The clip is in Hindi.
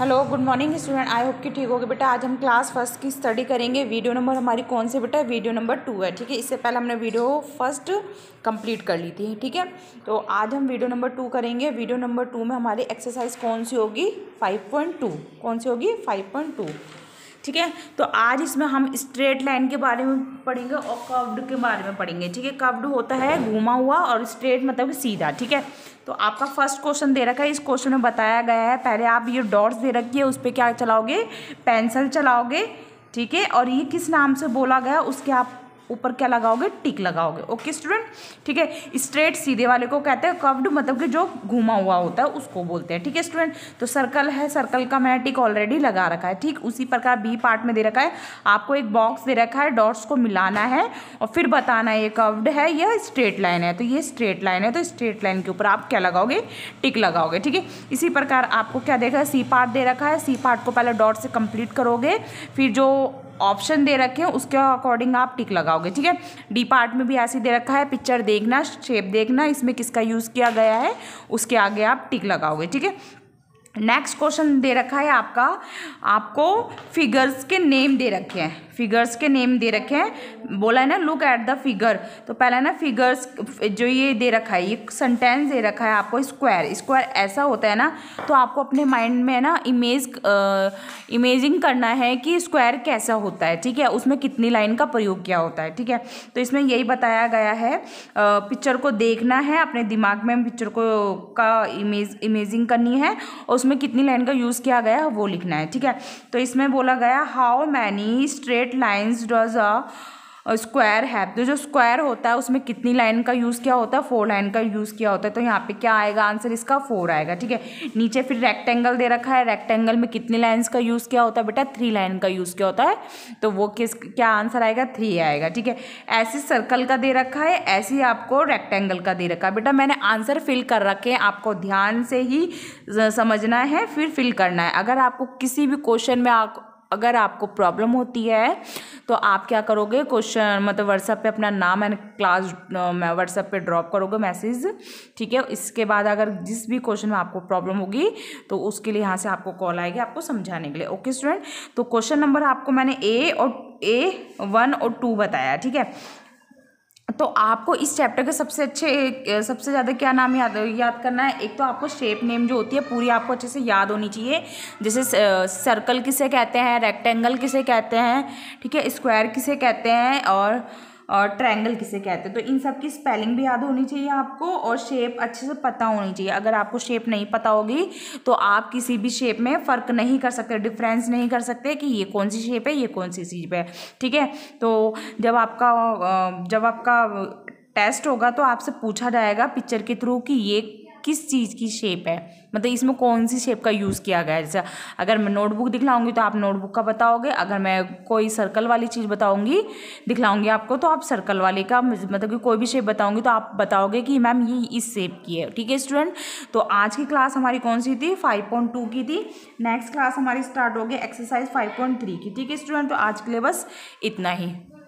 hello good morning student I hope कि ठीक होगी बेटा आज हम क्लास फर्स्ट की स्टडी करेंगे वीडियो नंबर हमारी कौन सी बेटा वीडियो नंबर टू है ठीक है इससे पहले हमने वीडियो फर्स्ट कंप्लीट कर ली थी ठीक है तो आज हम वीडियो नंबर टू करेंगे वीडियो नंबर टू में हमारी एक्सरसाइज कौन सी होगी फाइव पॉइंट टू कौन सी होगी फाइव पॉइंट टू ठीक है तो आज इसमें हम स्ट्रेट लाइन के बारे में पढ़ेंगे और कब्ड के बारे में पढ़ेंगे ठीक है कब्ड होता है घूमा हुआ और स्ट्रेट मतलब सीधा ठीक है तो आपका फर्स्ट क्वेश्चन दे रखा है इस क्वेश्चन में बताया गया है पहले आप ये डॉट्स दे रखी है उस पर क्या चलाओगे पेंसिल चलाओगे ठीक है और ये किस नाम से बोला गया उसके आप ऊपर क्या लगाओगे टिक लगाओगे ओके स्टूडेंट ठीक है स्ट्रेट सीधे वाले को कहते हैं कव्ड मतलब कि जो घुमा हुआ होता है उसको बोलते हैं ठीक है स्टूडेंट तो सर्कल है सर्कल का मैंने टिक ऑलरेडी लगा रखा है ठीक उसी प्रकार बी पार्ट में दे रखा है आपको एक बॉक्स दे रखा है डॉट्स को मिलाना है और फिर बताना है ये कव्ड है यह स्ट्रेट लाइन है तो ये स्ट्रेट लाइन है तो स्ट्रेट लाइन के ऊपर आप क्या लगाओगे टिक लगाओगे ठीक है इसी प्रकार आपको क्या देखा है सी पार्ट दे रखा है सी पार्ट को पहले डॉट से कंप्लीट करोगे फिर जो ऑप्शन दे रखे हैं उसके अकॉर्डिंग आप टिक लगाओगे ठीक है डी पार्ट में भी ऐसे दे रखा है पिक्चर देखना शेप देखना इसमें किसका यूज़ किया गया है उसके आगे आप टिक लगाओगे ठीक है नेक्स्ट क्वेश्चन दे रखा है आपका आपको फिगर्स के नेम दे रखे हैं फिगर्स के नेम दे रखे हैं बोला है ना लुक एट द फिगर तो पहला ना फिगर्स जो ये दे रखा है ये सेंटेंस दे रखा है आपको स्क्वायर स्क्वायर ऐसा होता है ना तो आपको अपने माइंड में ना इमेज इमेजिंग करना है कि स्क्वायर कैसा होता है ठीक है उसमें कितनी लाइन का प्रयोग किया होता है ठीक है तो इसमें यही बताया गया है पिक्चर को देखना है अपने दिमाग में पिक्चर को का इमेज इमेजिंग करनी है और उसमें कितनी लाइन का यूज़ किया गया है वो लिखना है ठीक है तो इसमें बोला गया how many straight at lines does a square have तो जो स्क्वायर होता है उसमें कितनी लाइन का यूज़ किया होता है फोर लाइन का यूज़ किया होता है तो यहाँ पे क्या आएगा आंसर इसका फोर आएगा ठीक है नीचे फिर रेक्टेंगल दे रखा है रेक्टेंगल में कितनी लाइन्स का यूज़ किया होता है बेटा थ्री लाइन का यूज़ किया होता है तो वो किस क्या आंसर आएगा थ्री आएगा ठीक है ऐसे सर्कल का दे रखा है ऐसे ही आपको रेक्टेंगल का दे रखा है बेटा मैंने आंसर फिल कर रखे हैं आपको ध्यान से ही समझना है फिर फिल करना है अगर आपको किसी भी क्वेश्चन में अगर आपको प्रॉब्लम होती है तो आप क्या करोगे क्वेश्चन मतलब व्हाट्सएप पे अपना नाम एंड क्लास व्हाट्सएप पे ड्रॉप करोगे मैसेज ठीक है इसके बाद अगर जिस भी क्वेश्चन में आपको प्रॉब्लम होगी तो उसके लिए यहाँ से आपको कॉल आएगी आपको समझाने के लिए ओके स्टूडेंट तो क्वेश्चन नंबर आपको मैंने ए और ए वन और टू बताया ठीक है तो आपको इस चैप्टर के सबसे अच्छे सबसे ज़्यादा क्या नाम याद याद करना है एक तो आपको शेप नेम जो होती है पूरी आपको अच्छे से याद होनी चाहिए जैसे सर्कल किसे कहते हैं रेक्टेंगल किसे कहते हैं ठीक है स्क्वायर किसे कहते हैं और और ट्रायंगल किसे कहते हैं तो इन सब की स्पेलिंग भी याद होनी चाहिए आपको और शेप अच्छे से पता होनी चाहिए अगर आपको शेप नहीं पता होगी तो आप किसी भी शेप में फ़र्क नहीं कर सकते डिफ्रेंस नहीं कर सकते कि ये कौन सी शेप है ये कौन सी शेप है ठीक है तो जब आपका जब आपका टेस्ट होगा तो आपसे पूछा जाएगा पिक्चर के थ्रू कि ये किस चीज़ की शेप है मतलब इसमें कौन सी शेप का यूज़ किया गया है जैसे अगर मैं नोटबुक दिखलाऊंगी तो आप नोटबुक का बताओगे अगर मैं कोई सर्कल वाली चीज़ बताऊंगी दिखलाऊंगी आपको तो आप सर्कल वाले का मतलब कि कोई भी शेप बताऊंगी तो आप बताओगे कि मैम ये इस शेप की है ठीक है स्टूडेंट तो आज की क्लास हमारी कौन सी थी फाइव की थी नेक्स्ट क्लास हमारी स्टार्ट होगी एक्सरसाइज फाइव की ठीक है स्टूडेंट तो आज के लिए बस इतना ही